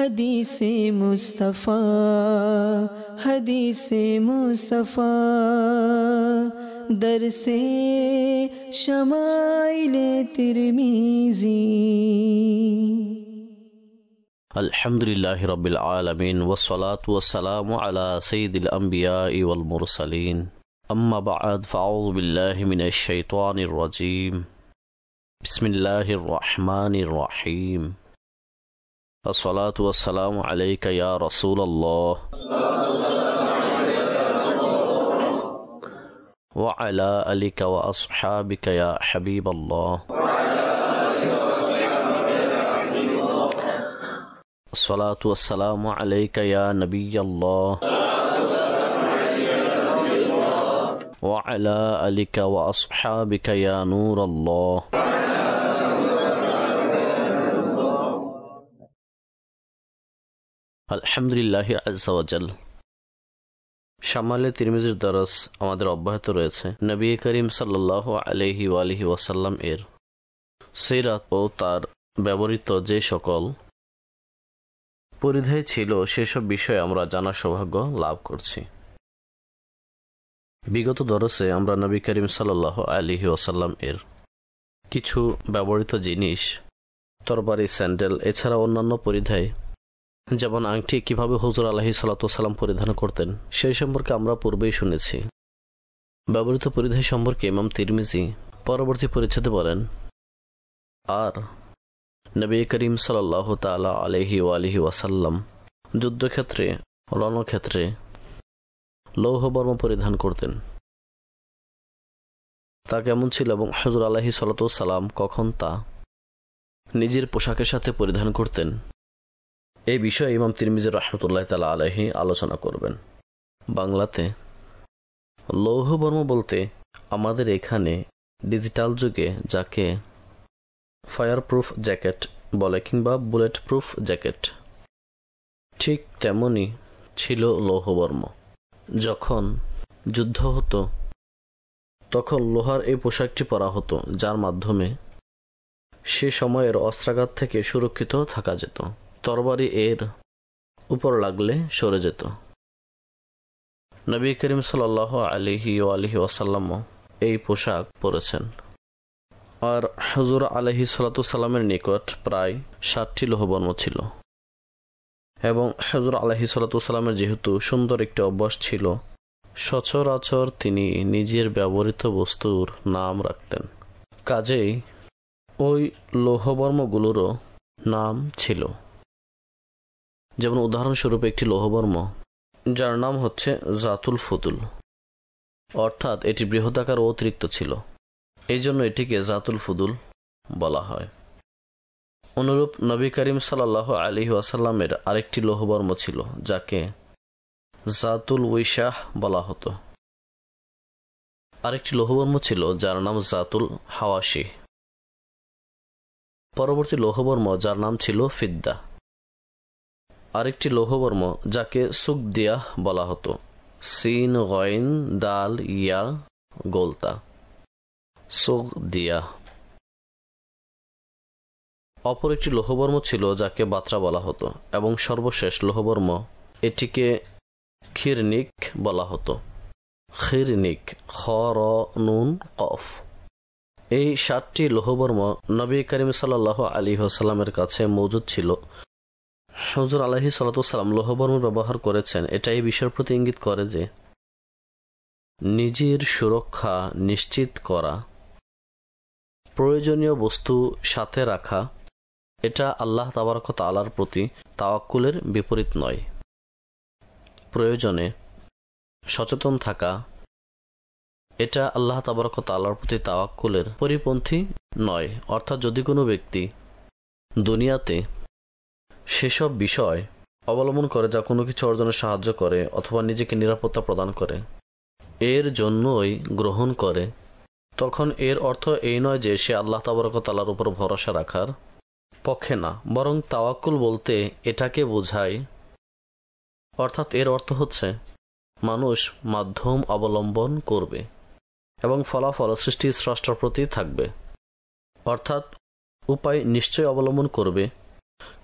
حدیث مصطفیٰ حدیث مصطفیٰ درس شمائل ترمیزی الحمد لله رب العالمين والصلاة والسلام على سيد الأنبياء والمرسلين أما بعد فأعوذ بالله من الشيطان الرجيم بسم الله الرحمن الرحيم الصلاة والسلام عليك يا رسول الله وعلى آلك وأصحابك يا حبيب الله الصلاة والسلام عليك يا نبي الله وعلى آلك وأصحابك يا نور الله আলহামদুলিল্লাহ আজাল সামালে তিরমিজির দরস আমাদের অব্যাহত রয়েছে নবী করিম সাল্লাহ আলহি আলহি ওয়াসাল্লাম এর সিরাত ও তার ব্যবহৃত যে সকল পরিধায় ছিল সেসব বিষয়ে আমরা জানার সৌভাগ্য লাভ করছি বিগত দরসে আমরা নবী করিম সাল্লাহ আলহি ওয়াসাল্লাম এর কিছু ব্যবহৃত জিনিস তরবারি স্যান্ডেল এছাড়া অন্যান্য পরিধায় যেমন আংটি কিভাবে হজুর আলহি সালাতাম পরিধান করতেন সেই সম্পর্কে আমরা পূর্বেই শুনেছি ব্যবহৃত পরিধায় সম্পর্কে ইমাম তিরমিজি পরবর্তী পরিচ্ছেদে বলেন আর নবী করিম সাল্লাহ তালা আলহি আলহি ওয়াসাল্লাম যুদ্ধক্ষেত্রে রণক্ষেত্রে লৌহবর্ম পরিধান করতেন তা কেমন ছিল এবং হজুর আলহি সালাম কখন তা নিজের পোশাকের সাথে পরিধান করতেন এই বিষয়ে ইমাম তিরমিজির রহমতুল্লাহ তালা আলহি আলোচনা করবেন বাংলাতে লৌহবর্ম বলতে আমাদের এখানে ডিজিটাল যুগে যাকে ফায়ারপ্রুফ জ্যাকেট বলে কিংবা বুলেট প্রুফ জ্যাকেট ঠিক তেমনই ছিল লৌহবর্ম যখন যুদ্ধ হতো তখন লোহার এই পোশাকটি পরা হতো যার মাধ্যমে সে সময়ের অস্ত্রাঘাত থেকে সুরক্ষিত থাকা যেত তরবারি এর উপর লাগলে সরে যেত নবী করিম সাল আলিহি ও আলহি ওয়াসাল্লামও এই পোশাক পরেছেন আর হজুর আলহি সালাতামের নিকট প্রায় ষাটটি লোহবর্ম ছিল এবং হজুর আলহি সালাতামের যেহেতু সুন্দর একটি অভ্যাস ছিল সচরাচর তিনি নিজের ব্যবহৃত বস্তুর নাম রাখতেন কাজেই ওই লৌহবর্মগুলোরও নাম ছিল যেমন উদাহরণস্বরূপ একটি লৌহবর্ম যার নাম হচ্ছে জাতুল ফুতুল অর্থাৎ এটি বৃহদাকার অতিরিক্ত ছিল এই জন্য এটিকে জাতুল ফুদুল বলা হয় অনুরূপ নবী করিম সাল্লাহ আলী আসাল্লামের আরেকটি লৌহবর্ম ছিল যাকে জাতুল উইশাহ বলা হতো আরেকটি লৌহবর্ম ছিল যার নাম জাতুল হাওয়াশি পরবর্তী লৌহবর্ম যার নাম ছিল ফিদ্দা আরেকটি লৌহবর্ম যাকে দিয়া বলা হতো সিন গয়েন দাল ইয়া গোলতা দিয়া অপর একটি লৌহবর্ম ছিল যাকে বাত্রা বলা হতো এবং সর্বশেষ লৌহবর্ম এটিকে খিরনিক বলা হতো খিরনিক হর নুন কফ এই সাতটি লৌহবর্ম নবী করিম সাল্লাহ আলী হাসালামের কাছে মজুদ ছিল হজর আলহি সালাম লোহবর্ম ব্যবহার করেছেন এটা এই বিষয়ের প্রতি ইঙ্গিত করে যে নিজের সুরক্ষা নিশ্চিত করা প্রয়োজনীয় বস্তু সাথে রাখা এটা আল্লাহ তাবারক তালার প্রতি তাওয়াক্কুলের বিপরীত নয় প্রয়োজনে সচেতন থাকা এটা আল্লাহ তাবারক আলার প্রতি তাওয়াক্কুলের পরিপন্থী নয় অর্থাৎ যদি কোনো ব্যক্তি দুনিয়াতে সেসব বিষয় অবলম্বন করে যা কোনো কিছু অর্জনে সাহায্য করে অথবা নিজেকে নিরাপত্তা প্রদান করে এর জন্যই গ্রহণ করে তখন এর অর্থ এই নয় যে সে আল্লাহ তাবরকতালার উপর ভরসা রাখার পক্ষে না বরং তাওয়াক্কুল বলতে এটাকে বোঝায় অর্থাৎ এর অর্থ হচ্ছে মানুষ মাধ্যম অবলম্বন করবে এবং ফলাফল সৃষ্টি স্রষ্টার প্রতি থাকবে অর্থাৎ উপায় নিশ্চয় অবলম্বন করবে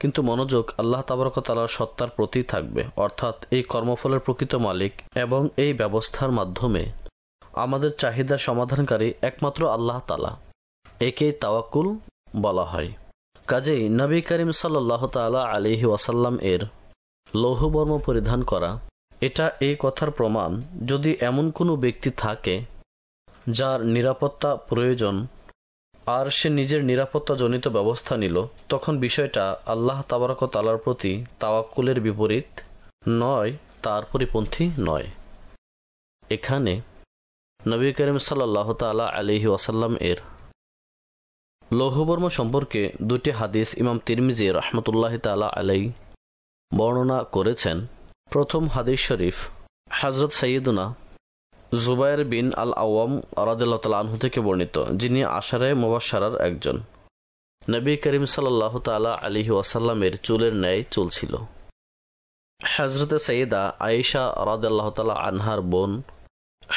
কিন্তু মনোযোগ আল্লাহ তাবরকতালার সত্তার প্রতি থাকবে অর্থাৎ এই কর্মফলের প্রকৃত মালিক এবং এই ব্যবস্থার মাধ্যমে আমাদের চাহিদা সমাধানকারী একমাত্র আল্লাহ তালা একেই তাওয়াকুল বলা হয় কাজেই নবী করিম সাল্লাহ তালা আলিহি ওয়াসাল্লাম এর লৌহবর্ম পরিধান করা এটা এই কথার প্রমাণ যদি এমন কোনো ব্যক্তি থাকে যার নিরাপত্তা প্রয়োজন আর সে নিজের নিরাপত্তাজনিত ব্যবস্থা নিল তখন বিষয়টা আল্লাহ তাবারক তালার প্রতি তাওয়াক্কুলের বিপরীত নয় তার পরিপন্থী নয় এখানে নবী করিম সাল্লাহ তালা আলহি ওয়াসাল্লাম এর লৌহবর্ম সম্পর্কে দুটি হাদিস ইমাম তিরমিজি রহমতুল্লাহ তালা আলাই বর্ণনা করেছেন প্রথম হাদিস শরীফ হজরত সৈয়দুনা জুবাইর বিন আল আওয়াম রাদিল্লাহ আনহু থেকে বর্ণিত যিনি আশারে মুবাসারার একজন নবী করিম সাল্লাহ তালা আলী ওয়াসাল্লামের চুলের ন্যায় চুল ছিল হজরতে সঈদা আয়েশা রাদাল্লাহ তালা আনহার বোন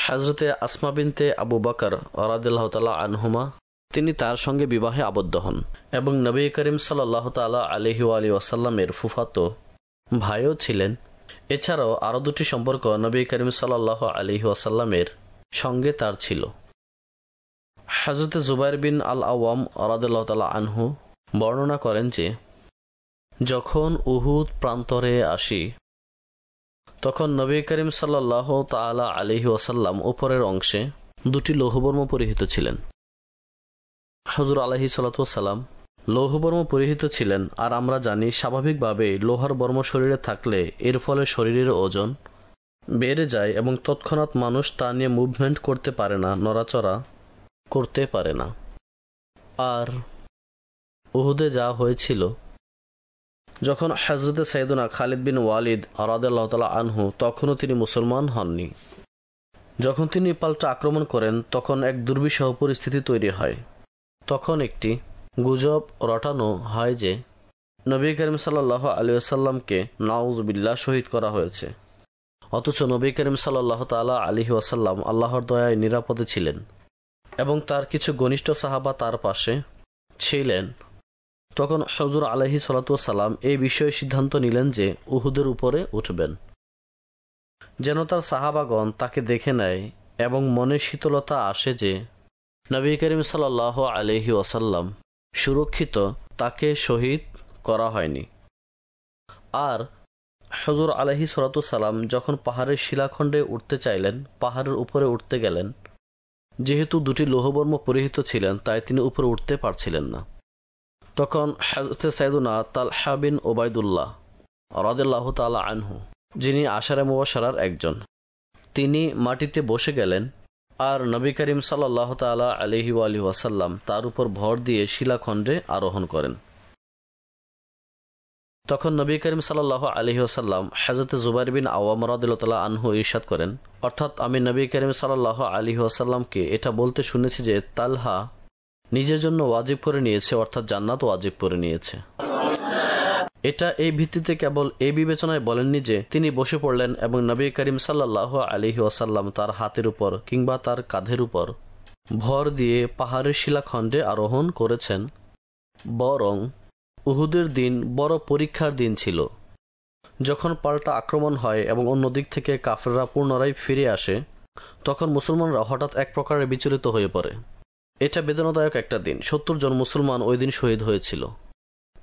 হজরতে আসমা বিনতে আবু বাকর রাদাল্লাহ তালা আনহুমা তিনি তার সঙ্গে বিবাহে আবদ্ধ হন এবং নবী করিম সাল্লাহ তালা আলহি আলী ওয়াসাল্লামের ফুফাতো ভাইও ছিলেন এছাড়াও আরও দুটি সম্পর্ক নবী করিম সাল্লাহ আলী ওয়াসাল্লামের সঙ্গে তার ছিল হাজরত জুবাইর বিন আল আওয়াম আরাদুল্লাহ তালা আনহু বর্ণনা করেন যে যখন উহুদ প্রান্তরে আসি তখন নবী করিম সাল্লাহ তালা আলিহি ওয়াসাল্লাম উপরের অংশে দুটি লৌহবর্ম পরিহিত ছিলেন হজুর আলহি সাল্লাম লৌহবর্ম পরিহিত ছিলেন আর আমরা জানি স্বাভাবিকভাবে লোহার বর্ম শরীরে থাকলে এর ফলে শরীরের ওজন বেড়ে যায় এবং তৎক্ষণাৎ মানুষ তা নিয়ে মুভমেন্ট করতে পারে না নড়াচড়া করতে পারে না আর উহুদে যা হয়েছিল যখন হজরত সাইদুনা খালিদ বিন ওয়ালিদ আরাদাল্লাহ তালা আনহু তখনও তিনি মুসলমান হননি যখন তিনি পাল্টা আক্রমণ করেন তখন এক দুর্বিষহ পরিস্থিতি তৈরি হয় তখন একটি গুজব রটানো হয় যে নবী করিম সাল্লাহ আলী আসাল্লামকে নাউজবিল্লা শহীদ করা হয়েছে অথচ নবী করিম সাল্লাহ তালা আলী আসাল্লাম আল্লাহর দয়ায় নিরাপদে ছিলেন এবং তার কিছু ঘনিষ্ঠ সাহাবা তার পাশে ছিলেন তখন হজুর আলহি সালাতাম এই বিষয়ে সিদ্ধান্ত নিলেন যে উহুদের উপরে উঠবেন যেন তার সাহাবাগণ তাকে দেখে নেয় এবং মনে শীতলতা আসে যে নবী করিম সাল্লাহ আলহি ওয়াসাল্লাম সুরক্ষিত তাকে শহীদ করা হয়নি আর হজুর আলহি সালাম যখন পাহাড়ের শিলাখণ্ডে উঠতে চাইলেন পাহাড়ের উপরে উঠতে গেলেন যেহেতু দুটি লৌহবর্ম পরিহিত ছিলেন তাই তিনি উপরে উঠতে পারছিলেন না তখন হাজতে সাইদুনা তাল হাবিন ওবায়দুল্লাহ রাদেল্লাহ তালা আনহু যিনি আশারে মুবাসার একজন তিনি মাটিতে বসে গেলেন আর নবী করিম সাল্লাহ তালা আলহি আলি ওয়াসাল্লাম তার উপর ভর দিয়ে শিলাখণ্ডে আরোহণ করেন তখন নবী করিম সাল্লাহ আলহি আসাল্লাম হাজরত জুবাইর বিন আওয়াম রাদিল্লা আনহু ইরশাদ করেন অর্থাৎ আমি নবী করিম সাল্লাহ আলহি আসাল্লামকে এটা বলতে শুনেছি যে তালহা নিজের জন্য ওয়াজিব করে নিয়েছে অর্থাৎ জান্নাত ওয়াজিব করে নিয়েছে এটা এই ভিত্তিতে কেবল এই বিবেচনায় বলেননি যে তিনি বসে পড়লেন এবং নবী করিম সাল্লাহ আলিহি ওয়াসাল্লাম তার হাতের উপর কিংবা তার কাঁধের উপর ভর দিয়ে পাহাড়ের শিলাখণ্ডে আরোহণ করেছেন বরং উহুদের দিন বড় পরীক্ষার দিন ছিল যখন পাল্টা আক্রমণ হয় এবং অন্য দিক থেকে কাফেররা পুনরায় ফিরে আসে তখন মুসলমানরা হঠাৎ এক প্রকারে বিচলিত হয়ে পড়ে এটা বেদনাদায়ক একটা দিন সত্তর জন মুসলমান ওই দিন শহীদ হয়েছিল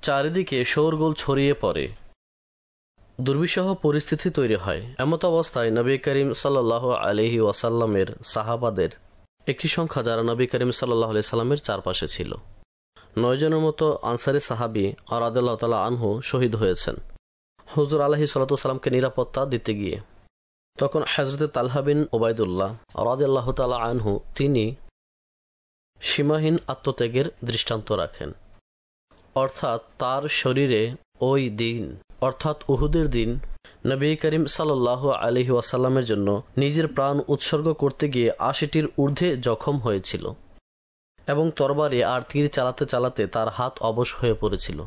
চারিদিকে শোরগোল ছড়িয়ে পড়ে দুর্বিষহ পরিস্থিতি তৈরি হয় এমত অবস্থায় নবী করিম সাল্লাহ আলহি ওয়াসাল্লামের সাহাবাদের একটি সংখ্যা যারা নবী করিম সাল্লাহ আলি সাল্লামের চারপাশে ছিল নয়জনের মতো আনসারি সাহাবি আরাদুল্লাহ তাল্লাহ আনহু শহীদ হয়েছেন হজুর আলহি সাল্লা সাল্লামকে নিরাপত্তা দিতে গিয়ে তখন হজরত তালহাবিন ওবায়দুল্লাহ আল্লাহ তাল্লাহ আনহু তিনি সীমাহীন আত্মত্যাগের দৃষ্টান্ত রাখেন অর্থাৎ তার শরীরে ওই দিন অর্থাৎ উহুদের দিন নবী করিম সাল্লাহ আলহি ওয়াসাল্লামের জন্য নিজের প্রাণ উৎসর্গ করতে গিয়ে আশিটির ঊর্ধ্বে জখম হয়েছিল এবং তরবারে আর তীর চালাতে চালাতে তার হাত অবশ হয়ে পড়েছিল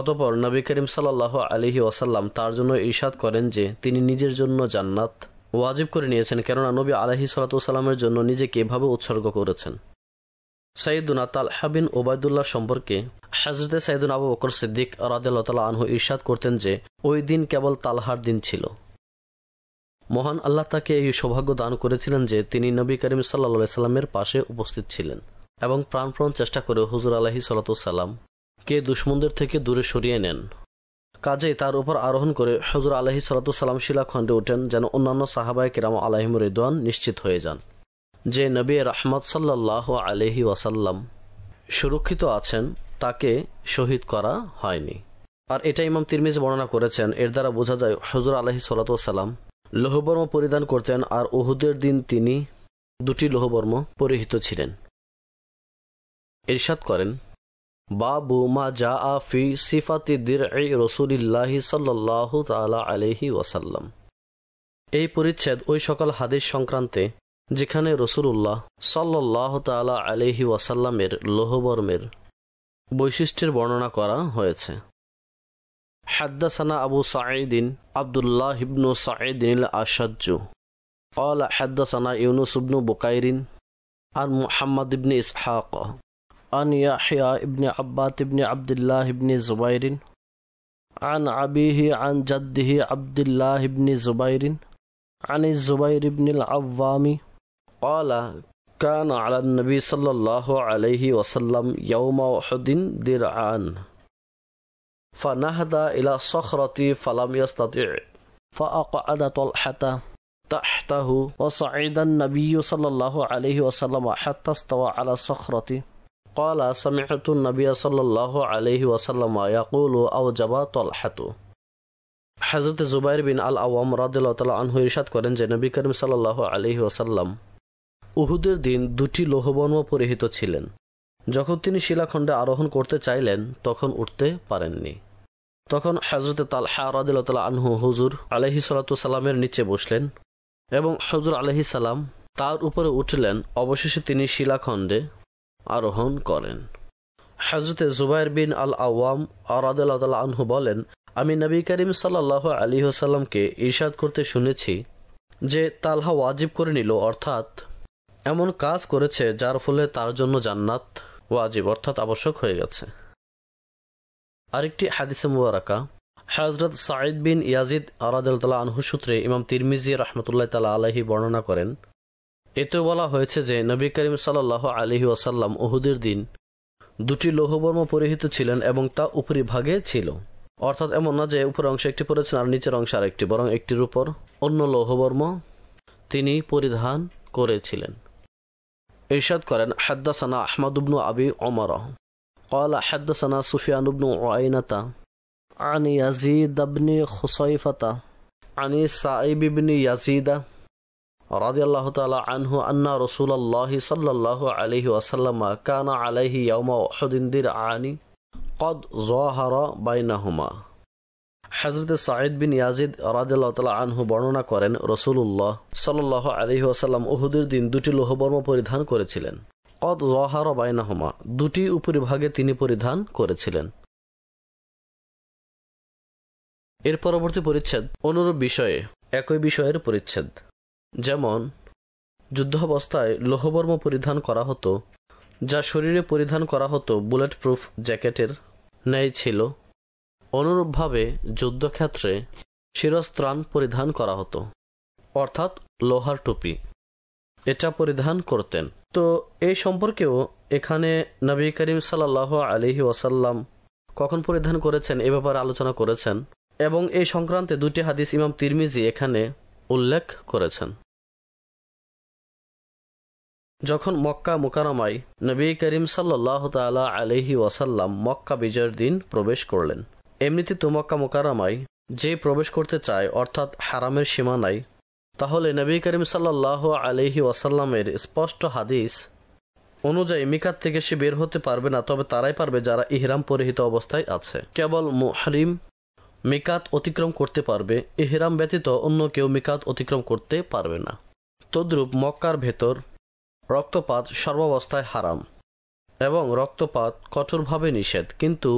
অতপর নবী করিম সাল্লাহ আলহি ওয়াসাল্লাম তার জন্য ইশাদ করেন যে তিনি নিজের জন্য জান্নাত ওয়াজিব করে নিয়েছেন কেননা নবী আলহি সাল্লাতামের জন্য নিজেকে এভাবে উৎসর্গ করেছেন সাইদুনা তালহাবিন ওবায়দুল্লাহ সম্পর্কে হাজরতে সাইদুন আবু বকর সিদ্দিক রাদেলতলা আনহু ইরশাদ করতেন যে ওই দিন কেবল তালহার দিন ছিল মহান আল্লাহ তাকে এই সৌভাগ্য দান করেছিলেন যে তিনি নবী করিম সাল্লা সাল্লামের পাশে উপস্থিত ছিলেন এবং প্রাণপ্রাণ চেষ্টা করে হুজুর আলাহি সাল্লাম কে দুশ্মনদের থেকে দূরে সরিয়ে নেন কাজেই তার উপর আরোহণ করে হজুর আলহি সালাম শিলাখণ্ডে ওঠেন যেন অন্যান্য সাহাবায় কিরাম আলাহিম রিদওয়ান নিশ্চিত হয়ে যান যে নবী রহমত সাল্লাহ আলহি ওয়াসাল্লাম সুরক্ষিত আছেন তাকে শহীদ করা হয়নি আর এটা ইমাম তিরমিজ বর্ণনা করেছেন এর দ্বারা বোঝা যায় হজর আলহি সাল্লাম লোহবর্ম পরিধান করতেন আর উহুদের দিন তিনি দুটি লোহবর্ম পরিহিত ছিলেন ইরশাদ করেন বাবু মা জা আ ফি সিফাতি দির রসুলিল্লাহি সাল্লাহ তালা আলহি ওয়াসাল্লাম এই পরিচ্ছেদ ওই সকল হাদিস সংক্রান্তে যেখানে রসুল্লাহ সাল্লাহ তালা আলহি ওয়াসাল্লামের লোহবর্মের বৈশিষ্ট্যের বর্ণনা করা হয়েছে হাদ্দাসানা আবু সাঈদিন আবদুল্লাহ হিবনু সাঈদিন আসাহ্য অল হাদ্দাসানা ইউনুসুবনু বোকাইরিন আর মুহাম্মদ ইবনে ইসহাক عن يحيى ابن عبات ابن عبد الله জুবাইরিন আন আবিহি عبيه عن جده عبد الله ابن زبير عن الزبير قال كان على النبي صلى الله عليه وسلم يوم أحد درعان فنهض إلى الصخرة فلم يستطع فأقعد طلحة تحته وصعد النبي صلى الله عليه وسلم حتى استوى على الصخرة قال سمعت النبي صلى الله عليه وسلم يقول أوجب طلحة حضرت زبير بن الاوام رضي الله تعالى عنه يرشد করেন যে নবী করিম الله عليه وسلم উহুদের দিন দুটি লোহবর্ম পরিহিত ছিলেন যখন তিনি শিলাখণ্ডে আরোহণ করতে চাইলেন তখন উঠতে পারেননি তখন হজরত তালহা রাদিল্লা আনহু হুজুর আলহি সালাতামের নিচে বসলেন এবং হজুর আলহি সালাম তার উপরে উঠলেন অবশেষে তিনি শিলাখণ্ডে আরোহণ করেন হজরতে জুবাইর বিন আল আওয়াম আরাদাল আনহু বলেন আমি নবী করিম সাল্লাহ আলী হাসাল্লামকে ইরশাদ করতে শুনেছি যে তালহা ওয়াজিব করে নিল অর্থাৎ এমন কাজ করেছে যার ফলে তার জন্য জান্নাত ওয়াজিব অর্থাৎ আবশ্যক হয়ে গেছে আরেকটি হাদিসে মুবারাকা হাজরত সাঈদ বিন ইয়াজিদ আরাদুল্লাহ আনহু সূত্রে ইমাম তিরমিজি রহমতুল্লাহ তালা আলহি বর্ণনা করেন এতে বলা হয়েছে যে নবী করিম সাল্লাহ আলহি ওয়াসাল্লাম ওহুদের দিন দুটি লৌহবর্ম পরিহিত ছিলেন এবং তা উপরিভাগে ছিল অর্থাৎ এমন না যে উপরের অংশে একটি পরেছেন আর নিচের অংশে আরেকটি বরং একটির উপর অন্য লৌহবর্ম তিনি পরিধান করেছিলেন إرشاد করেন حدثنا أحمد بن أبي عمر قال حدثنا سفيان بن عيينة عن يزيد بن خصيفة عن سعيب بن يزيد رضي الله تعالى عنه أن رسول الله صلى الله عليه وسلم كان عليه يوم أحد درعان قد ظاهر بينهما হজরত সাঈদ বিন ইয়াজিদ রাদিল্লাহ আনহু বর্ণনা করেন রসুল্লাহ সাল আলহি আসাল্লাম উহুদের দিন দুটি লোহবর্ম পরিধান করেছিলেন কদ জহার বাইনাহমা দুটি উপরিভাগে তিনি পরিধান করেছিলেন এর পরবর্তী পরিচ্ছেদ অনুরূপ বিষয়ে একই বিষয়ের পরিচ্ছেদ যেমন যুদ্ধাবস্থায় লোহবর্ম পরিধান করা হতো যা শরীরে পরিধান করা হতো বুলেট প্রুফ জ্যাকেটের ন্যায় ছিল অনুরূপভাবে যুদ্ধক্ষেত্রে শিরস্ত্রাণ পরিধান করা হতো অর্থাৎ লোহার টুপি এটা পরিধান করতেন তো এই সম্পর্কেও এখানে নবী করিম সাল্লাহ আলহি ওয়াসাল্লাম কখন পরিধান করেছেন এ ব্যাপারে আলোচনা করেছেন এবং এই সংক্রান্তে দুটি হাদিস ইমাম তিরমিজি এখানে উল্লেখ করেছেন যখন মক্কা মোকারমায় নবী করিম সাল্লাহ তাল আলহি ওয়াসাল্লাম মক্কা বিজয়ের দিন প্রবেশ করলেন এমনিতে তুমক্কা মোকারামায় যে প্রবেশ করতে চায় অর্থাৎ হারামের নাই তাহলে নবী করিম সাল্ল আলহি ওয়াসাল্লামের স্পষ্ট হাদিস অনুযায়ী মিকাত থেকে সে বের হতে পারবে না তবে তারাই পারবে যারা ইহরাম পরিহিত অবস্থায় আছে কেবল মুহরিম মিকাত অতিক্রম করতে পারবে ইহরাম ব্যতীত অন্য কেউ মিকাত অতিক্রম করতে পারবে না তদ্রূপ মক্কার ভেতর রক্তপাত সর্বাবস্থায় হারাম এবং রক্তপাত কঠোরভাবে নিষেধ কিন্তু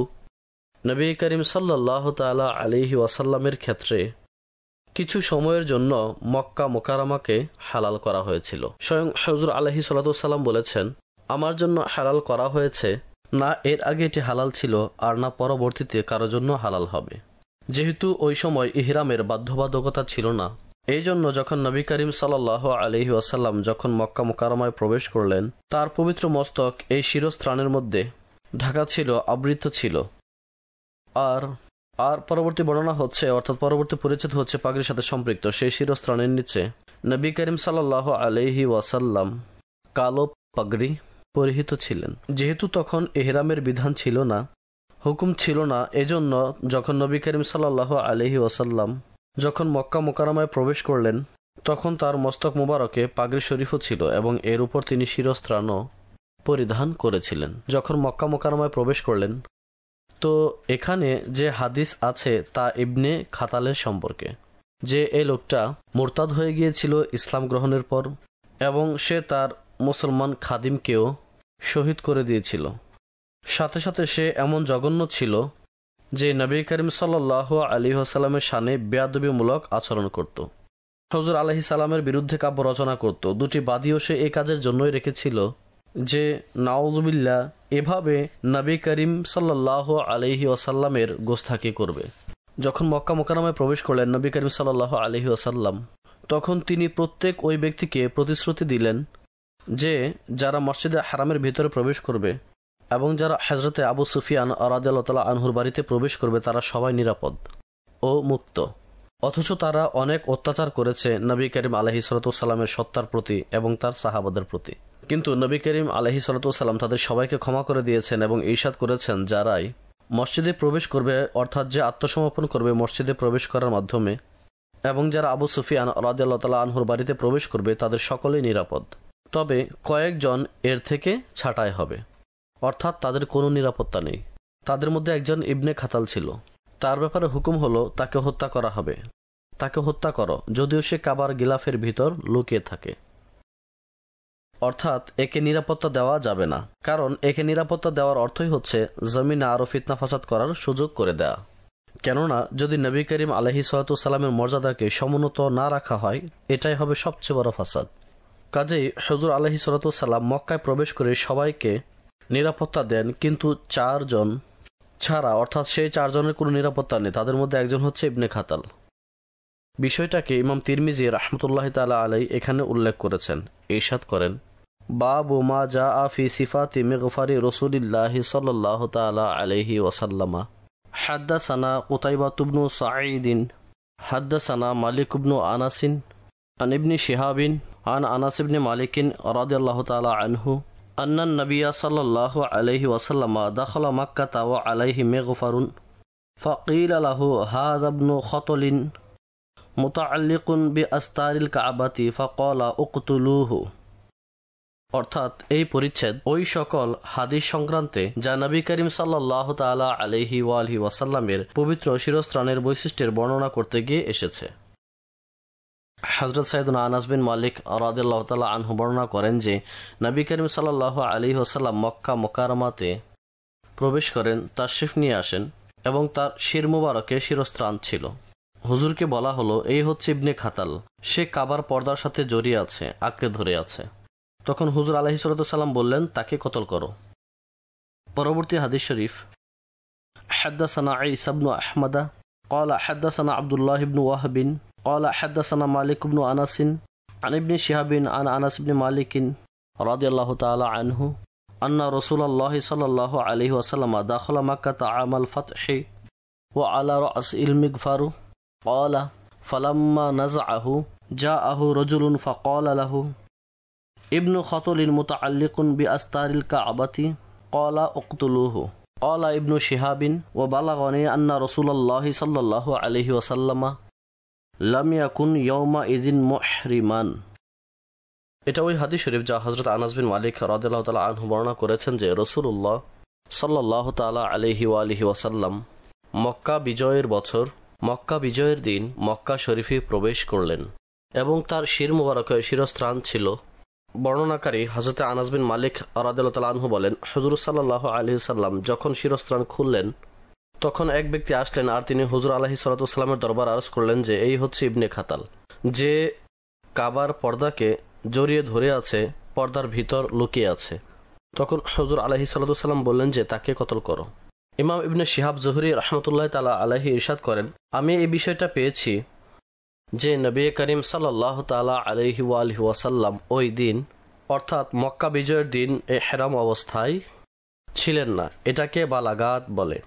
নবী করিম সাল্লাহ তালা আলিহি ওয়াসাল্লামের ক্ষেত্রে কিছু সময়ের জন্য মক্কা মোকারামাকে হালাল করা হয়েছিল স্বয়ং হজুর আলহি সাল্লাম বলেছেন আমার জন্য হালাল করা হয়েছে না এর আগে এটি হালাল ছিল আর না পরবর্তীতে কারো জন্য হালাল হবে যেহেতু ওই সময় ইহরামের বাধ্যবাধকতা ছিল না এই জন্য যখন নবী করিম সাল্লাহ আলহি আসাল্লাম যখন মক্কা মোকারমায় প্রবেশ করলেন তার পবিত্র মস্তক এই শিরস্ত্রাণের মধ্যে ঢাকা ছিল আবৃত ছিল আর আর পরবর্তী বর্ণনা হচ্ছে অর্থাৎ পরবর্তী পরিচিত হচ্ছে পাগড়ির সাথে সম্পৃক্ত সেই শিরস্ত্রাণের নিচে নবী করিম সাল্লাহ আলহি ওয়াসাল্লাম কালো পাগড়ি পরিহিত ছিলেন যেহেতু তখন এহরামের বিধান ছিল না হুকুম ছিল না এজন্য যখন নবী করিম সাল্লাহ আলহি ওয়াসাল্লাম যখন মক্কা মোকারামায় প্রবেশ করলেন তখন তার মস্তক মোবারকে পাগড়ি শরীফও ছিল এবং এর উপর তিনি শিরস্ত্রাণও পরিধান করেছিলেন যখন মক্কা মোকারমায় প্রবেশ করলেন তো এখানে যে হাদিস আছে তা ইবনে খাতালের সম্পর্কে যে এ লোকটা মোরতাদ হয়ে গিয়েছিল ইসলাম গ্রহণের পর এবং সে তার মুসলমান খাদিমকেও শহীদ করে দিয়েছিল সাথে সাথে সে এমন জঘন্য ছিল যে নবী করিম সাল্লাহ আলী আসালামের সানে বেয়াদবিমূলক আচরণ করত হজর আলহি সালামের বিরুদ্ধে কাব্য রচনা করত দুটি বাদীও সে এ কাজের জন্যই রেখেছিল যে নাওজবিল্লা এভাবে নবী করিম সাল্লাহ আলহি ওসাল্লামের গোস্থাকি করবে যখন মক্কা মোকারামায় প্রবেশ করলেন নবী করিম সাল্লাহ আলহি ওসাল্লাম তখন তিনি প্রত্যেক ওই ব্যক্তিকে প্রতিশ্রুতি দিলেন যে যারা মসজিদে হারামের ভিতরে প্রবেশ করবে এবং যারা হজরতে আবু সুফিয়ান আরাদ আল্লাহ আনহুর বাড়িতে প্রবেশ করবে তারা সবাই নিরাপদ ও মুক্ত অথচ তারা অনেক অত্যাচার করেছে নবী করিম আলহি সরতুসাল্লামের সত্তার প্রতি এবং তার সাহাবাদের প্রতি কিন্তু নবী করিম আলহি সালাম তাদের সবাইকে ক্ষমা করে দিয়েছেন এবং ঈশাদ করেছেন যারাই মসজিদে প্রবেশ করবে অর্থাৎ যে আত্মসমর্পণ করবে মসজিদে প্রবেশ করার মাধ্যমে এবং যারা আবু সুফিয়ান রাজিয়াল্লাহ তালা আনহুর বাড়িতে প্রবেশ করবে তাদের সকলেই নিরাপদ তবে কয়েকজন এর থেকে ছাঁটাই হবে অর্থাৎ তাদের কোনো নিরাপত্তা নেই তাদের মধ্যে একজন ইবনে খাতাল ছিল তার ব্যাপারে হুকুম হলো তাকে হত্যা করা হবে তাকে হত্যা করো যদিও সে কাবার গিলাফের ভিতর লুকিয়ে থাকে অর্থাৎ একে নিরাপত্তা দেওয়া যাবে না কারণ একে নিরাপত্তা দেওয়ার অর্থই হচ্ছে জমিনে আরও ফিতনা ফাসাদ করার সুযোগ করে দেয়া কেননা যদি নবী করিম আলহি সালামের মর্যাদাকে সমুন্নত না রাখা হয় এটাই হবে সবচেয়ে বড় ফাসাদ কাজেই হজুর আলহি সালাম মক্কায় প্রবেশ করে সবাইকে নিরাপত্তা দেন কিন্তু চারজন ছাড়া অর্থাৎ সেই চারজনের কোনো নিরাপত্তা নেই তাদের মধ্যে একজন হচ্ছে ইবনে খাতাল বিষয়টাকে ইমাম তিরমিজি রহমতুল্লাহ তালা আলাই এখানে উল্লেখ করেছেন ইরশাদ করেন باب ما جاء في صفات مغفر رسول الله صلى الله تعالى عليه وسلم حدثنا قتيبة بن سعيد حدثنا مالك بن أنس عن ابن شهاب عن أنس بن مالك رضي الله تعالى عنه أن النبي صلى الله عليه وسلم دخل مكة وعليه مغفر فقيل له هذا ابن خطل متعلق بأستار الكعبة فقال اقتلوه অর্থাৎ এই পরিচ্ছেদ ওই সকল হাদিস সংক্রান্তে যা নবী করিম সাল্লাহ তালা আলহি ওয়ালহি ওয়াসাল্লামের পবিত্র শিরস্ত্রাণের বৈশিষ্ট্যের বর্ণনা করতে গিয়ে এসেছে হজরত সাইদুল আনাস বিন মালিক রাদিল্লাহ তালা আনহু বর্ণনা করেন যে নবী করিম সাল্লাহ আলী ওসাল্লাম মক্কা মোকারমাতে প্রবেশ করেন শিফ নিয়ে আসেন এবং তার শির মুবারকে শিরস্ত্রাণ ছিল হুজুরকে বলা হলো এই হচ্ছে ইবনে খাতাল সে কাবার পর্দার সাথে জড়িয়ে আছে আঁকড়ে ধরে আছে তখন হুজুর আলহি সালাম বললেন তাকে কতল করো পরবর্তী হাদিস শরীফ حدثنا عيسى بن أحمد قال حدثنا عبد الله بن وهب قال حدثنا مالك بن أنس عن ابن شهاب عن أنس بن مالك رضي الله تعالى عنه أن رسول الله صلى الله عليه وسلم دخل مكة عام الفتح وعلى رأس المغفر قال فلما نزعه جاءه رجل فقال له ইবনু খতলিন মুতাআল্লিকুন কা কাবাতি কলা উকতুলুহু قال ابن شهاب وبلغني أن رسول الله صلى الله عليه وسلم لم يكن يومئذ محرما এটা ওই হাদিস শরীফ যা হজরত আনাস বিন মালিক রাদিল্লাহ তালা আনহু বর্ণনা করেছেন যে রসুল্লাহ সাল্লাহ তালা আলহি আলহি ওয়াসাল্লাম মক্কা বিজয়ের বছর মক্কা বিজয়ের দিন মক্কা শরীফে প্রবেশ করলেন এবং তার শির মুবারকের শিরস্ত্রাণ ছিল বর্ণনাকারী হজরত আনাস বিন মালিক আনহু বলেন হজুর সাল্লাহ আলহি সাল্লাম যখন শিরস্ত্রাণ খুললেন তখন এক ব্যক্তি আসলেন আর তিনি হুজুর আলহি সালাতামের দরবার আরজ করলেন যে এই হচ্ছে ইবনে খাতাল যে কাবার পর্দাকে জড়িয়ে ধরে আছে পর্দার ভিতর লুকিয়ে আছে তখন হজুর আলহি সাল্লাম বললেন যে তাকে কতল করো ইমাম ইবনে শিহাব জহুরি রহমতুল্লাহ তালা আলাহি ইরশাদ করেন আমি এই বিষয়টা পেয়েছি যে নবী করিম সাল্লাহ তালা আলহি আলহি ওয়াসাল্লাম ওই দিন অর্থাৎ মক্কা বিজয়ের দিন এ হেরাম অবস্থায় ছিলেন না এটাকে বালাগাত বলে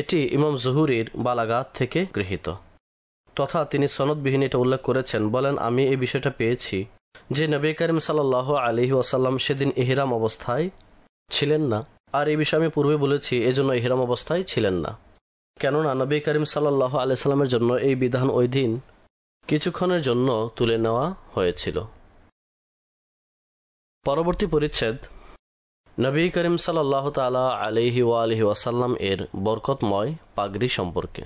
এটি ইমাম জহুরির বালাগাত থেকে গৃহীত তথা তিনি সনদবিহীন এটা উল্লেখ করেছেন বলেন আমি এই বিষয়টা পেয়েছি যে নবী করিম সাল্লাহ আলহি ওয়াসাল্লাম সেদিন এহিরাম অবস্থায় ছিলেন না আর এই বিষয়ে আমি পূর্বে বলেছি এজন্য এহিরাম অবস্থায় ছিলেন না কেননা নবী করিম সাল্লাহ আলি সাল্লামের জন্য এই বিধান ওই দিন কিছুক্ষণের জন্য তুলে নেওয়া হয়েছিল পরবর্তী পরিচ্ছেদ নবী করিম সাল্লাহ তালা আলিহি আলহি ওয়াসাল্লাম এর বরকতময় পাগড়ি সম্পর্কে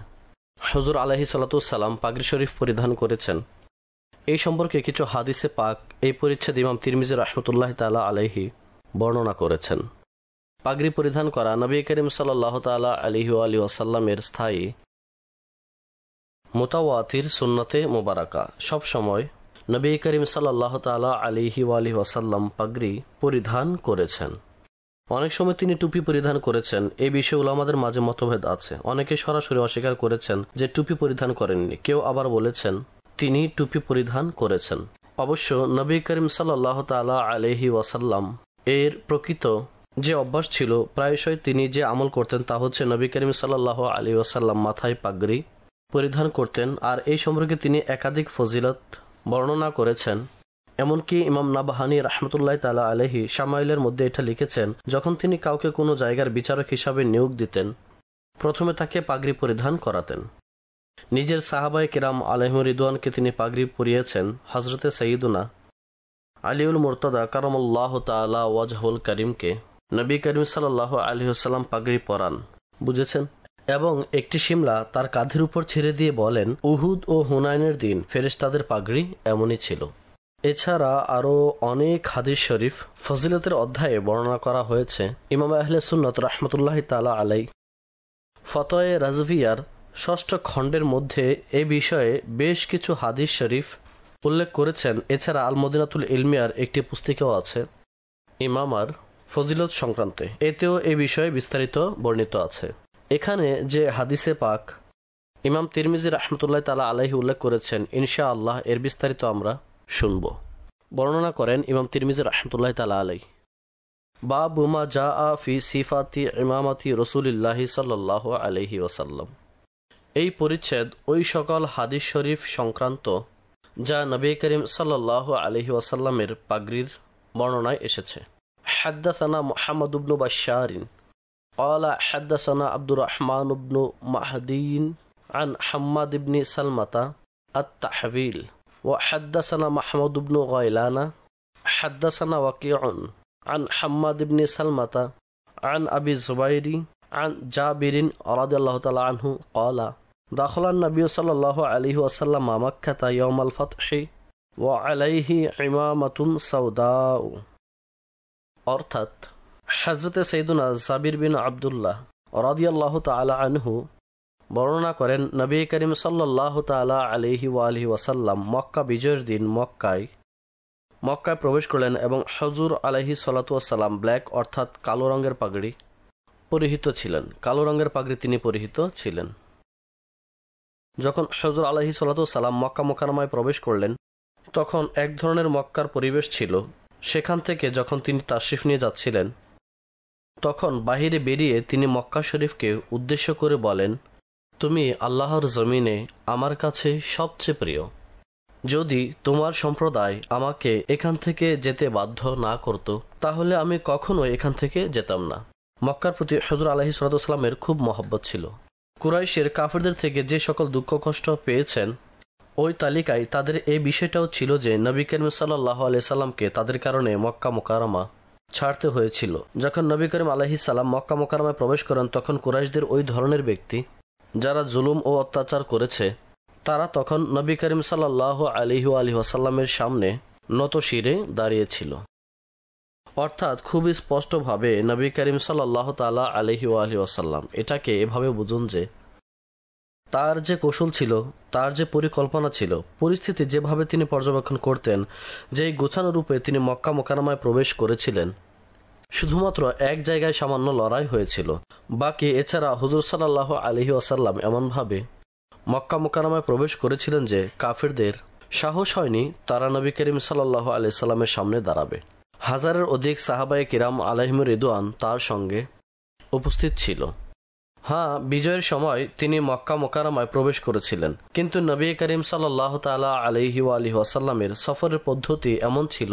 হজুর আলহি সালাতুসাল্লাম পাগড়ি শরীফ পরিধান করেছেন এই সম্পর্কে কিছু হাদিসে পাক এই পরিচ্ছেদ ইমাম তিরমিজুর রহমতুল্লাহ তালা আলহি বর্ণনা করেছেন পাগড়ি পরিধান করা নবী করিম সাল্লাহ তালা আলিহি আলী ওয়াসাল্লামের স্থায়ী মোতাওয়াতির সুন্নতে সব সবসময় নবী করিম সাল্লাহ তালা আলিহি আলি ওয়াসাল্লাম পাগরি পরিধান করেছেন অনেক সময় তিনি টুপি পরিধান করেছেন এ বিষয়ে উলামাদের মাঝে মতভেদ আছে অনেকে সরাসরি অস্বীকার করেছেন যে টুপি পরিধান করেননি কেউ আবার বলেছেন তিনি টুপি পরিধান করেছেন অবশ্য নবী করিম সাল্লাহ তালা আলিহি ওয়াসাল্লাম এর প্রকৃত যে অভ্যাস ছিল প্রায়শই তিনি যে আমল করতেন তা হচ্ছে নবী করিম সাল্লাহ আলী ওয়াসাল্লাম মাথায় পাগড়ি পরিধান করতেন আর এই সম্পর্কে তিনি একাধিক ফজিলত বর্ণনা করেছেন এমনকি ইমাম নাবাহানি রাহমতুল্লাহ তালা আলহি সামাইলের মধ্যে এটা লিখেছেন যখন তিনি কাউকে কোনো জায়গার বিচারক হিসাবে নিয়োগ দিতেন প্রথমে তাকে পাগড়ি পরিধান করাতেন নিজের সাহাবাই কিরাম আলহম রিদুয়ানকে তিনি পাগড়ি পরিয়েছেন হজরতে সঈদুনা আলিউল মোর্তদা কারমুল্লাহ তালা ওয়াজহুল করিমকে নবী করিম সাল্লাহ আলহিহসাল্লাম পাগড়ি পরান বুঝেছেন এবং একটি শিমলা তার কাঁধের উপর ছেড়ে দিয়ে বলেন উহুদ ও হুনায়নের দিন ফেরেশতাদের পাগড়ি এমনই ছিল এছাড়া আরও অনেক হাদিস শরীফ ফজিলতের অধ্যায়ে বর্ণনা করা হয়েছে ইমাম আহলে সুন্নত রহমতুল্লাহ তালা আলাই ফতয়ে রাজভিয়ার ষষ্ঠ খণ্ডের মধ্যে এ বিষয়ে বেশ কিছু হাদিস শরীফ উল্লেখ করেছেন এছাড়া আল মদিনাতুল ইলমিয়ার একটি পুস্তিকাও আছে ইমামার ফজিলত সংক্রান্তে এতেও এ বিষয়ে বিস্তারিত বর্ণিত আছে এখানে যে হাদিসে পাক ইমাম তিরমিজি রহমতুল্লাহ তালা আলাহি উল্লেখ করেছেন ইনশা আল্লাহ এর বিস্তারিত আমরা শুনব বর্ণনা করেন ইমাম তিরমিজি রহমতুল্লাহ তালা আলাই বাবুমা জা আ ফি সিফাতি ইমামাতি রসুলিল্লাহ সাল্লাহ আলহি ওসাল্লাম এই পরিচ্ছেদ ওই সকল হাদিস শরীফ সংক্রান্ত যা নবী করিম সাল্লাহ আলহি ওয়াসাল্লামের পাগড়ির বর্ণনায় এসেছে হাদ্দাসানা মোহাম্মদ উবনু বাশারিন قال حدثنا عبد الرحمن بن مهدي عن حماد بن سلمة التحويل وحدثنا محمود بن غيلان حدثنا وكيع عن حماد بن سلمة عن أبي الزبير عن جابر رضي الله تعالى عنه قال دخل النبي صلى الله عليه وسلم مكة يوم الفتح وعليه عمامة سوداء অর্থাৎ হজরতে সৈদুনা সাবির বিন আবদুল্লাহ রাহ তালা আনহু বর্ণনা করেন নবী করিম সাল্লাহ তালা আলিহি আলহি ওয়াসাল্লাম মক্কা বিজয়ের দিন মক্কায় মক্কায় প্রবেশ করলেন এবং হজুর আলহি সালাম ব্ল্যাক অর্থাৎ কালো রঙের পাগড়ি পরিহিত ছিলেন কালো রঙের পাগড়ি তিনি পরিহিত ছিলেন যখন হজুর আলহি সালাম মক্কা মোকারমায় প্রবেশ করলেন তখন এক ধরনের মক্কার পরিবেশ ছিল সেখান থেকে যখন তিনি তাশরিফ নিয়ে যাচ্ছিলেন তখন বাহিরে বেরিয়ে তিনি মক্কা শরীফকে উদ্দেশ্য করে বলেন তুমি আল্লাহর জমিনে আমার কাছে সবচেয়ে প্রিয় যদি তোমার সম্প্রদায় আমাকে এখান থেকে যেতে বাধ্য না করত তাহলে আমি কখনো এখান থেকে যেতাম না মক্কার প্রতি হজর আলহি সালাতামের খুব মহব্বত ছিল কুরাইশের কাফেরদের থেকে যে সকল দুঃখ কষ্ট পেয়েছেন ওই তালিকায় তাদের এই বিষয়টাও ছিল যে নবী করিম সাল্লাহ আলিয়া সাল্লামকে তাদের কারণে মক্কা মোকারমা ছাড়তে হয়েছিল যখন নবী করিম আলহি সাল্লাম মক্কা মোকারমায় প্রবেশ করেন তখন কুরাইশদের ওই ধরনের ব্যক্তি যারা জুলুম ও অত্যাচার করেছে তারা তখন নবী করিম সাল্লাহ আলিহু আলি আসাল্লামের সামনে নত শিরে দাঁড়িয়েছিল অর্থাৎ খুবই স্পষ্টভাবে নবী করিম সাল্লাহ তালা আলহি আলি আসাল্লাম এটাকে এভাবে বুঝুন যে তার যে কৌশল ছিল তার যে পরিকল্পনা ছিল পরিস্থিতি যেভাবে তিনি পর্যবেক্ষণ করতেন যেই গোছানো রূপে তিনি মক্কা মোকানামায় প্রবেশ করেছিলেন শুধুমাত্র এক জায়গায় সামান্য লড়াই হয়েছিল বাকি এছাড়া হুজুর সাল্লাহ আলহি আসাল্লাম এমনভাবে মক্কা মোকানামায় প্রবেশ করেছিলেন যে কাফিরদের সাহস হয়নি তারা নবী করিম সাল্লাহ আলি সাল্লামের সামনে দাঁড়াবে হাজারের অধিক সাহাবায়ে কিরাম আলহিম রিদুয়ান তার সঙ্গে উপস্থিত ছিল হ্যাঁ বিজয়ের সময় তিনি মক্কা মোকারামায় প্রবেশ করেছিলেন কিন্তু নবী করিম সাল্লাহ তালা আলহি আলি ওয়াসাল্লামের সফরের পদ্ধতি এমন ছিল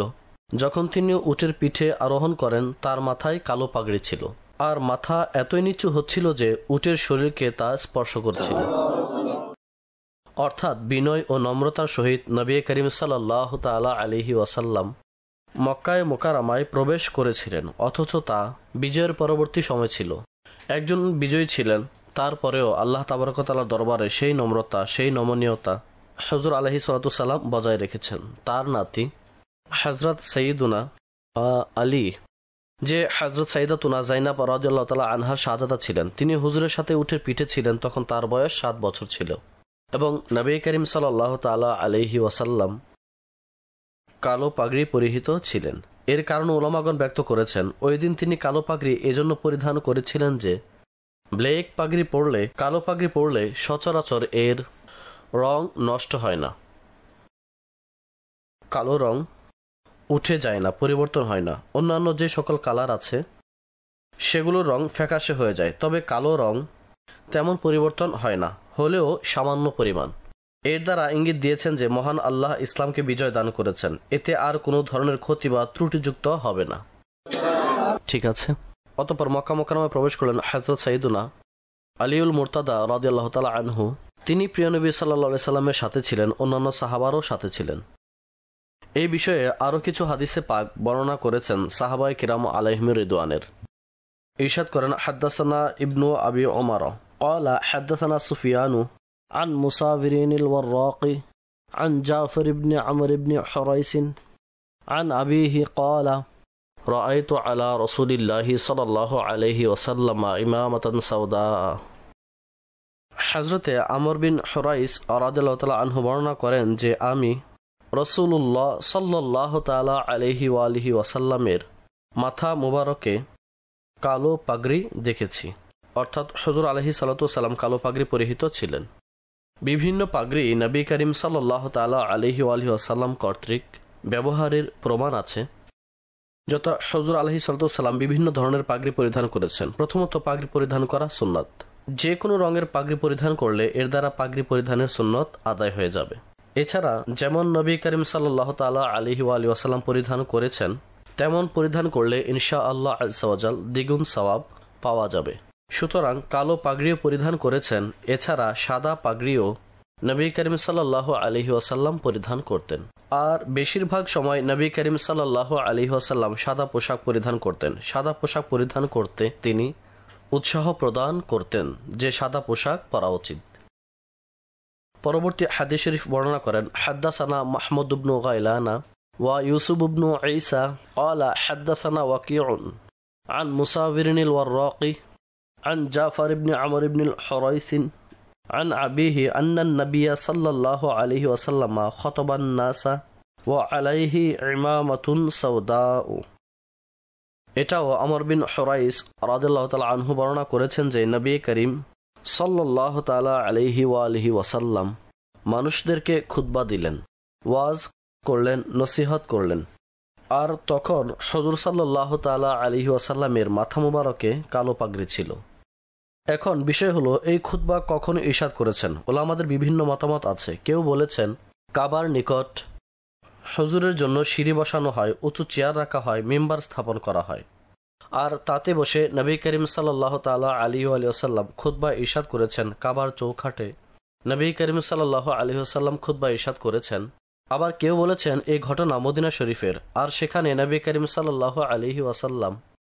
যখন তিনি উটের পিঠে আরোহণ করেন তার মাথায় কালো পাগড়ি ছিল আর মাথা এতই নিচু হচ্ছিল যে উটের শরীরকে তা স্পর্শ করছিল অর্থাৎ বিনয় ও নম্রতার সহিত নবী করিম সাল্লাহ তালা আলিহি ওয়াসাল্লাম মক্কায় মোকারামায় প্রবেশ করেছিলেন অথচ তা বিজয়ের পরবর্তী সময় ছিল একজন বিজয়ী ছিলেন তারপরেও আল্লাহ তাবরকতাল দরবারে সেই নম্রতা সেই নমনীয়তা হজর আলহি সালাম বজায় রেখেছেন তার নাতি হজরত সঈদুনা আলী যে হজরত সাইদাতুনা জাইনাব রাজিয়াল্লাহ তালা আনহার শাহজাদা ছিলেন তিনি হুজুরের সাথে উঠে পিঠে ছিলেন তখন তার বয়স সাত বছর ছিল এবং নবী করিম সাল্লাহ তালা আলহি ওয়াসাল্লাম কালো পাগড়ি পরিহিত ছিলেন এর কারণ ওলামাগণ ব্যক্ত করেছেন ওই দিন তিনি কালো পাগড়ি এজন্য পরিধান করেছিলেন যে ব্লেক পাগড়ি পরলে কালো পাগড়ি পরলে সচরাচর এর রং নষ্ট হয় না কালো রং উঠে যায় না পরিবর্তন হয় না অন্যান্য যে সকল কালার আছে সেগুলোর রং ফ্যাকাশে হয়ে যায় তবে কালো রং তেমন পরিবর্তন হয় না হলেও সামান্য পরিমাণ এর দ্বারা ইঙ্গিত দিয়েছেন যে মহান আল্লাহ ইসলামকে বিজয় দান করেছেন এতে আর কোনো ধরনের ক্ষতি বা ত্রুটিযুক্ত হবে না ঠিক আছে অতপর মক্কা মোকারমায় প্রবেশ করলেন হাজরত সাইদুনা আলিউল মুরতাদা রাজি আল্লাহ তালা আনহু তিনি প্রিয়নবী সাল্লা সাল্লামের সাথে ছিলেন অন্যান্য সাহাবারও সাথে ছিলেন এই বিষয়ে আরও কিছু হাদিসে পাক বর্ণনা করেছেন সাহাবাই কিরাম আলাইহমির রিদওয়ানের ইশাদ করেন হাদ্দাসানা ইবনু আবি ওমার কলা হাদ্দাসানা সুফিয়ানু عن مصابرين الوراقي عن جعفر بن عمر بن حريس عن أبيه قال رأيت على رسول الله صلى الله عليه وسلم إمامة سوداء হজরতে আমর বিন হরাইস আরাদাল আনহু বর্ণনা করেন যে আমি রসুল্লাহ সাল্লাহ তালা আলহি ওয়ালিহি ওয়াসাল্লামের মাথা মুবারকে কালো পাগড়ি দেখেছি অর্থাৎ হজুর আলহি সালাতু কালো পাগড়ি পরিহিত ছিলেন বিভিন্ন পাগড়ি নবী করিম সাল্লাহ তালা আলহি আলহি আসাল্লাম কর্তৃক ব্যবহারের প্রমাণ আছে যত সজুর আলহি সাল্লাম বিভিন্ন ধরনের পাগড়ি পরিধান করেছেন প্রথমত পাগড়ি পরিধান করা সুন্নত যে কোনো রঙের পাগড়ি পরিধান করলে এর দ্বারা পাগড়ি পরিধানের সুন্নত আদায় হয়ে যাবে এছাড়া যেমন নবী করিম সাল্লাহ তালা আলহি আলি আসাল্লাম পরিধান করেছেন তেমন পরিধান করলে ইনশা আল্লাহ আজাল দ্বিগুণ সওয়াব পাওয়া যাবে সুতরাং কালো পাগড়িও পরিধান করেছেন এছাড়া সাদা পাগড়িও নবী করিম সাল্লাহ আলহি পরিধান করতেন আর বেশিরভাগ সময় নবী করিম সাল্লাহ আলহি সাদা পোশাক পরিধান করতেন সাদা পোশাক পরিধান করতে তিনি উৎসাহ প্রদান করতেন যে সাদা পোশাক পরা উচিত পরবর্তী হাদি শরীফ বর্ণনা করেন হাদ্দাসানা মাহমুদ উবনু গাইলানা ওয়া ইউসুফ উবনু আলা হাদ্দাসানা ওয়াকিউন আন عن ওয়ার রকি عن جعفر بن عمر بن الحريث عن أبيه أن النبي صلى الله عليه وسلم خطب الناس وعليه عمامة سوداء এটাও আমর বিন হরাইস রাদিল্লাহ তালা আনহু বর্ণনা করেছেন যে নবী করিম সাল্লাহ তালা আলিহি ওয়ালিহি ওয়াসাল্লাম মানুষদেরকে খুদ্া দিলেন ওয়াজ করলেন নসিহত করলেন আর তখন হজুর সাল্লাহ তালা আলিহি ওয়াসাল্লামের মাথা মুবারকে কালো পাগড়ি ছিল এখন বিষয় হলো এই খুতবা কখন ইশাদ করেছেন আমাদের বিভিন্ন মতামত আছে কেউ বলেছেন কাবার নিকট হজুরের জন্য সিঁড়ি বসানো হয় উঁচু চেয়ার রাখা হয় মেম্বার স্থাপন করা হয় আর তাতে বসে নবী করিম সাল্লাহ তালা আলী আলিয়াসাল্লাম খুদ্া ইশাদ করেছেন কাবার চৌখাটে নবী করিম সাল্লাহ আসাল্লাম খুদ্া ইশাদ করেছেন আবার কেউ বলেছেন এই ঘটনা মদিনা শরীফের আর সেখানে নবী করিম সাল্লাহ আলিহি ওয়াসাল্লাম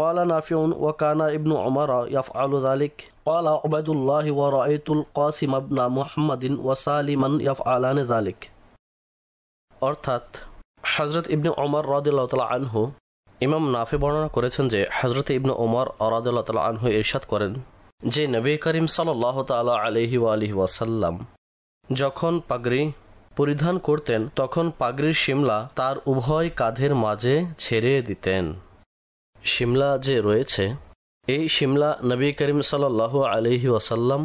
قال نافع وكان ابن عمر يفعل ذلك قال عبد الله ورأيت القاسم ابن محمد وسالما يفعلان ذلك অর্থাৎ হজরত ইবনু ওমর রদুল্লাহ আনহু ইমাম নাফে বর্ণনা করেছেন যে হজরত ইবনু ওমর রদুল্লাহ আনহু ইরশাদ করেন যে নবী করিম সাল্লাহ তালা আলহি আলহি ওয়াসাল্লাম যখন পাগড়ি পরিধান করতেন তখন পাগড়ির শিমলা তার উভয় কাঁধের মাঝে ছেড়ে দিতেন সিমলা যে রয়েছে এই সিমলা নবী করিম সাল্লাহ আলহি ওয়াসাল্লাম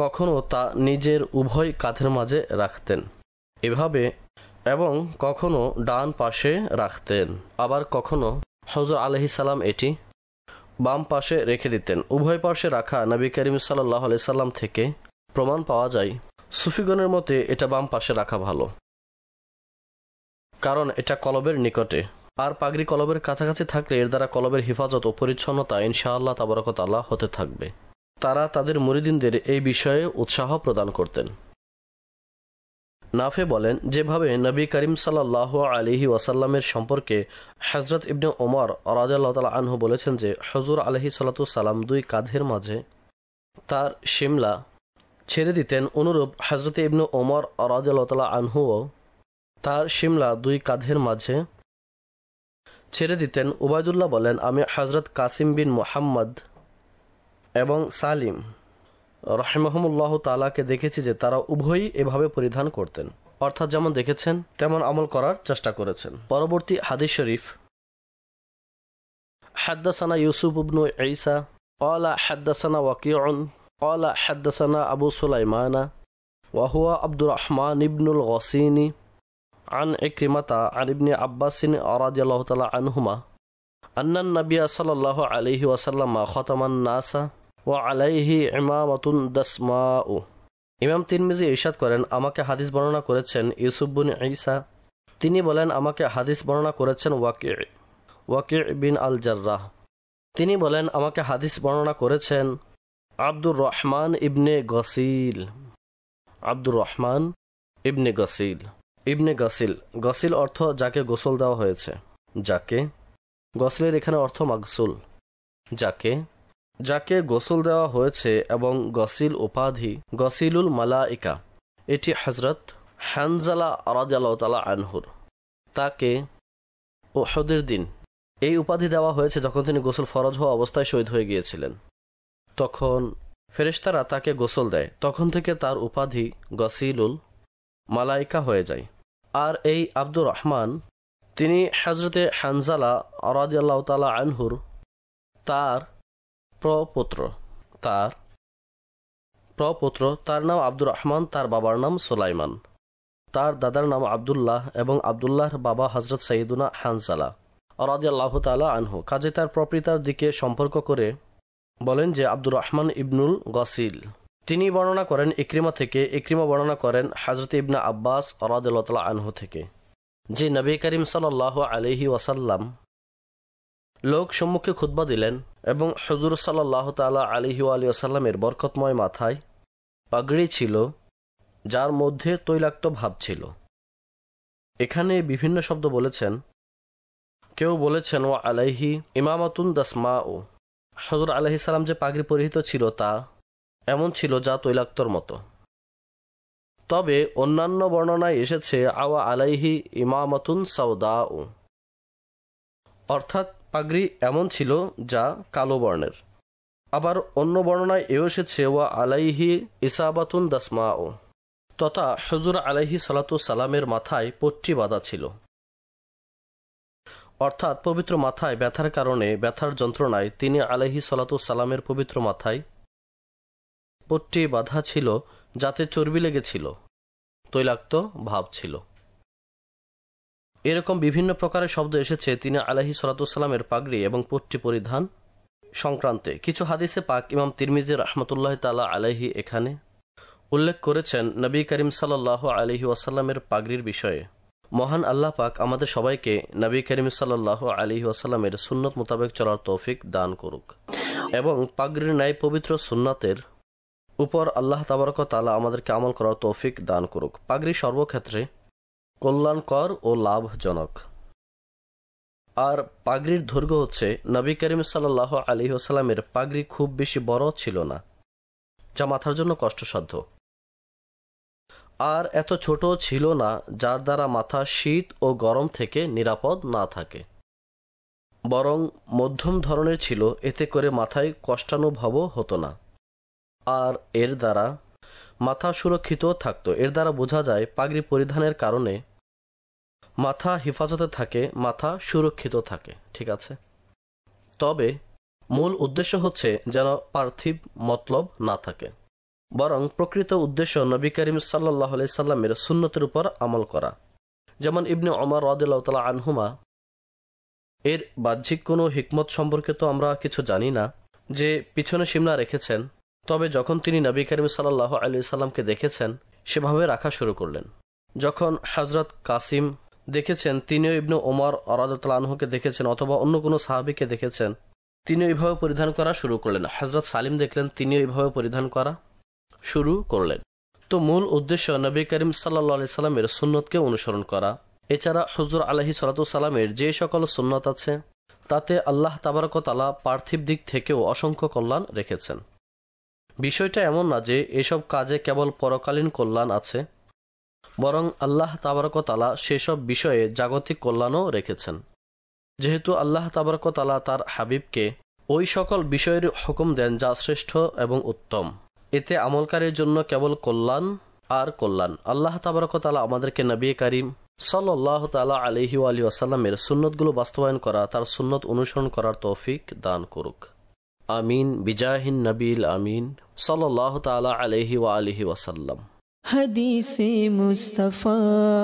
কখনও তা নিজের উভয় কাঁধের মাঝে রাখতেন এভাবে এবং কখনও ডান পাশে রাখতেন আবার কখনও হজর আলহি সালাম এটি বাম পাশে রেখে দিতেন উভয় পাশে রাখা নবী করিম সাল্লাহ আলি সাল্লাম থেকে প্রমাণ পাওয়া যায় সুফিগণের মতে এটা বাম পাশে রাখা ভালো কারণ এটা কলবের নিকটে আর পাগড়ি কলবের কাছাকাছি থাকলে এর দ্বারা কলবের হেফাজত ও পরিচ্ছন্নতা ইনশাআল্লাহ তাবরকতাল্লাহ হতে থাকবে তারা তাদের মুরিদিনদের এই বিষয়ে উৎসাহ প্রদান করতেন নাফে বলেন যেভাবে নবী করিম সাল্লাহ আলিহি ওয়াসাল্লামের সম্পর্কে হজরত ইবনে ওমর রাজাল্লাহ তালা আনহু বলেছেন যে হজুর আলহি সাল্লাতু সালাম দুই কাঁধের মাঝে তার শিমলা ছেড়ে দিতেন অনুরূপ হজরত ইবনে ওমর রাজাল্লাহ আনহুও তার শিমলা দুই কাঁধের মাঝে ছেড়ে দিতেন উবায়দুল্লাহ বলেন আমি হজরত কাসিম বিন মোহাম্মদ এবং সালিম রহেমহমুল্লাহ তালাকে দেখেছি যে তারা উভয়ই এভাবে পরিধান করতেন অর্থাৎ যেমন দেখেছেন তেমন আমল করার চেষ্টা করেছেন পরবর্তী হাদিস শরীফ হাদ্দাসানা ইউসুফ উবনু عيسى অলা হাদ্দাসানা ওয়াকিউন অলা হাদ্দাসানা আবু সুলাইমানা ওয়াহুয়া আব্দুর রহমান ইবনুল গসিনী عن عكرمة عن ابن عباس رضي الله تعالى عنهما أن النبي صلى الله عليه وسلم ختم الناس وعليه عمامة دسماء ইমাম তিনমিজি ইরশাদ করেন আমাকে হাদিস বর্ণনা করেছেন ইউসুফ বিন ঈসা তিনি বলেন আমাকে হাদিস বর্ণনা করেছেন ওয়াকি ওয়াকি বিন আল জার্রাহ তিনি বলেন আমাকে হাদিস বর্ণনা করেছেন আব্দুর রহমান ইবনে গসিল আব্দুর রহমান ইবনে গসিল ইবনে গসিল গসিল অর্থ যাকে গোসল দেওয়া হয়েছে যাকে গসলের এখানে অর্থ মাকসুল যাকে যাকে গোসল দেওয়া হয়েছে এবং গসিল উপাধি গসিলুল মালাইকা এটি হজরত হানজালা আরাদালা আনহুর তাকে ওহদের দিন এই উপাধি দেওয়া হয়েছে যখন তিনি গোসল ফরজ হওয়া অবস্থায় শহীদ হয়ে গিয়েছিলেন তখন ফেরেশতারা তাকে গোসল দেয় তখন থেকে তার উপাধি গসিলুল মালাইকা হয়ে যায় আর এই আব্দুর রহমান তিনি হজরতে হানজালা রাজিয়াল্লাহ তালা আনহুর তার প্রপুত্র তার প্রপুত্র তার নাম আব্দুর রহমান তার বাবার নাম সোলাইমান তার দাদার নাম আবদুল্লাহ এবং আবদুল্লাহর বাবা হজরত সঈদুনা হানজালা রাজিয়াল্লাহ তালা আনহু কাজে তার প্রপিতার দিকে সম্পর্ক করে বলেন যে আব্দুর রহমান ইবনুল গসিল তিনি বর্ণনা করেন ইক্রিমা থেকে ইক্রিমা বর্ণনা করেন হাজরত ইবনা আব্বাস অরাদুল্লাহ আনহু থেকে যে নবী করিম সাল আলহি ওয়াসাল্লাম লোক সম্মুখে খুতবা দিলেন এবং হজুর সাল্লাহ তাল আলিহি আলী ওসাল্লামের বরকতময় মাথায় পাগড়ি ছিল যার মধ্যে তৈলাক্ত ভাব ছিল এখানে বিভিন্ন শব্দ বলেছেন কেউ বলেছেন ও আলাইহি ইমামাতুন দাসমা ও হজর আলহি সাল্লাম যে পাগড়ি পরিহিত ছিল তা এমন ছিল যা তৈলাক্তর মতো তবে অন্যান্য বর্ণনায় এসেছে আওয়া আলাইহি ইমামাতুন সাউদাউ অর্থাৎ পাগড়ি এমন ছিল যা কালো বর্ণের আবার অন্য বর্ণনায় এও এসেছে ওয়া আলাইহি ইসাবাতুন ও তথা হজুর আলাইহি সালাতু সালামের মাথায় পট্টি বাঁধা ছিল অর্থাৎ পবিত্র মাথায় ব্যথার কারণে ব্যথার যন্ত্রণায় তিনি আলাইহি সালাতু সালামের পবিত্র মাথায় পট্টি বাঁধা ছিল যাতে চর্বি লেগেছিল তৈলাক্ত ভাব ছিল এরকম বিভিন্ন প্রকারের শব্দ এসেছে তিনি আলহি সালাতামের পাগড়ি এবং পট্টি পরিধান সংক্রান্তে কিছু হাদিসে পাক ইমাম তিরমিজি রহমতুল্লাহ তালা আলহি এখানে উল্লেখ করেছেন নবী করিম সাল্লাহ আলহি ওয়াসাল্লামের পাগড়ির বিষয়ে মহান আল্লাহ পাক আমাদের সবাইকে নবী করিম সাল্লাহ আলী ওয়াসাল্লামের সুন্নত মোতাবেক চলার তৌফিক দান করুক এবং পাগড়ির ন্যায় পবিত্র সুন্নাতের উপর আল্লাহ তাবারক তালা আমাদেরকে আমল করার তৌফিক দান করুক পাগড়ি সর্বক্ষেত্রে কল্যাণকর ও লাভজনক আর পাগড়ির দৈর্ঘ্য হচ্ছে নবী করিম সাল্লাহ আলী ওসালামের পাগড়ি খুব বেশি বড় ছিল না যা মাথার জন্য কষ্টসাধ্য আর এত ছোট ছিল না যার দ্বারা মাথা শীত ও গরম থেকে নিরাপদ না থাকে বরং মধ্যম ধরনের ছিল এতে করে মাথায় কষ্টানুভবও হতো না আর এর দ্বারা মাথা সুরক্ষিত থাকত এর দ্বারা বোঝা যায় পাগড়ি পরিধানের কারণে মাথা হেফাজতে থাকে মাথা সুরক্ষিত থাকে ঠিক আছে তবে মূল উদ্দেশ্য হচ্ছে যেন পার্থিব মতলব না থাকে বরং প্রকৃত উদ্দেশ্য নবী করিম সাল্লাহ সাল্লামের সুন্নতের উপর আমল করা যেমন ইবনে অমর রদুল্লাহ আনহুমা এর বাহ্যিক কোনো হিকমত সম্পর্কে তো আমরা কিছু জানি না যে পিছনে সিমলা রেখেছেন তবে যখন তিনি নবী করিম সাল্লাহ আলি সাল্লামকে দেখেছেন সেভাবে রাখা শুরু করলেন যখন হজরত কাসিম দেখেছেন তিনিও ইবনু ওমর আনহুকে দেখেছেন অথবা অন্য কোনো সাহাবিকে দেখেছেন তিনি এইভাবে পরিধান করা শুরু করলেন হজরত সালিম দেখলেন তিনি এইভাবে পরিধান করা শুরু করলেন তো মূল উদ্দেশ্য নবী করিম সাল্লা সাল্লামের সুন্নতকে অনুসরণ করা এছাড়া হজুর আলহি সালামের যে সকল সুন্নত আছে তাতে আল্লাহ তাবারকতালা পার্থিব দিক থেকেও অসংখ্য কল্যাণ রেখেছেন বিষয়টা এমন না যে এসব কাজে কেবল পরকালীন কল্যাণ আছে বরং আল্লাহ তাবরকতালা সেসব বিষয়ে জাগতিক কল্যাণও রেখেছেন যেহেতু আল্লাহ তাবরকতালা তার হাবিবকে ওই সকল বিষয়ের হুকুম দেন যা শ্রেষ্ঠ এবং উত্তম এতে আমলকারীর জন্য কেবল কল্যাণ আর কল্যাণ আল্লাহ তাবরকতালা আমাদেরকে নবী করিম সাল্লাহ তালা আলিহি আলী আসাল্লামের সুন্নতগুলো বাস্তবায়ন করা তার সুন্নত অনুসরণ করার তৌফিক দান করুক আমিন বিজাহিন নবীল আমিন صلى الله تعالى عليه وآله وسلم حدیث مصطفیٰ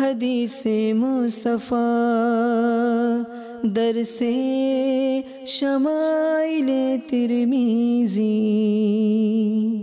حدیث مصطفیٰ درس شمائل ترمیزی